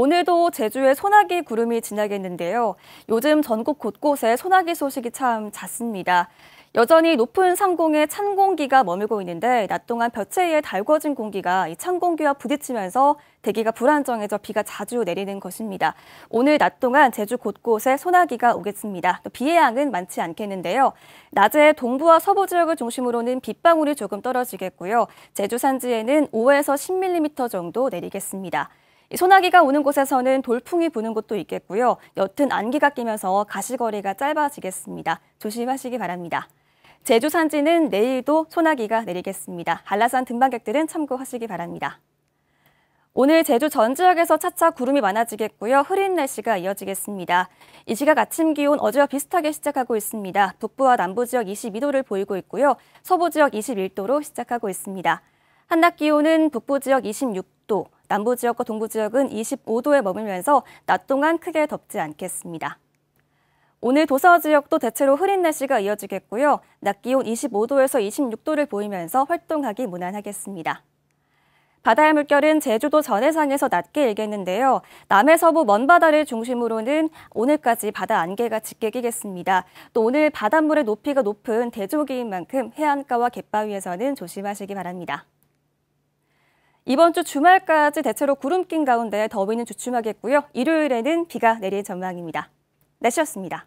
오늘도 제주에 소나기 구름이 지나겠는데요. 요즘 전국 곳곳에 소나기 소식이 참 잦습니다. 여전히 높은 상공에 찬 공기가 머물고 있는데 낮 동안 볕에 달궈진 공기가 이 찬 공기와 부딪히면서 대기가 불안정해져 비가 자주 내리는 것입니다. 오늘 낮 동안 제주 곳곳에 소나기가 오겠습니다. 비의 양은 많지 않겠는데요. 낮에 동부와 서부 지역을 중심으로는 빗방울이 조금 떨어지겠고요. 제주 산지에는 5에서 10mm 정도 내리겠습니다. 소나기가 오는 곳에서는 돌풍이 부는 곳도 있겠고요. 옅은 안개가 끼면서 가시거리가 짧아지겠습니다. 조심하시기 바랍니다. 제주 산지는 내일도 소나기가 내리겠습니다. 한라산 등반객들은 참고하시기 바랍니다. 오늘 제주 전 지역에서 차차 구름이 많아지겠고요. 흐린 날씨가 이어지겠습니다. 이 시각 아침 기온 어제와 비슷하게 시작하고 있습니다. 북부와 남부 지역 22도를 보이고 있고요. 서부 지역 21도로 시작하고 있습니다. 한낮 기온은 북부 지역 26도, 남부 지역과 동부 지역은 25도에 머물면서 낮 동안 크게 덥지 않겠습니다. 오늘 도서 지역도 대체로 흐린 날씨가 이어지겠고요. 낮 기온 25도에서 26도를 보이면서 활동하기 무난하겠습니다. 바다의 물결은 제주도 전해상에서 낮게 일겠는데요. 남해 서부 먼 바다를 중심으로는 오늘까지 바다 안개가 짙게 끼겠습니다. 또 오늘 바닷물의 높이가 높은 대조기인 만큼 해안가와 갯바위에서는 조심하시기 바랍니다. 이번 주 주말까지 대체로 구름 낀 가운데 더위는 주춤하겠고요. 일요일에는 비가 내릴 전망입니다. 날씨였습니다.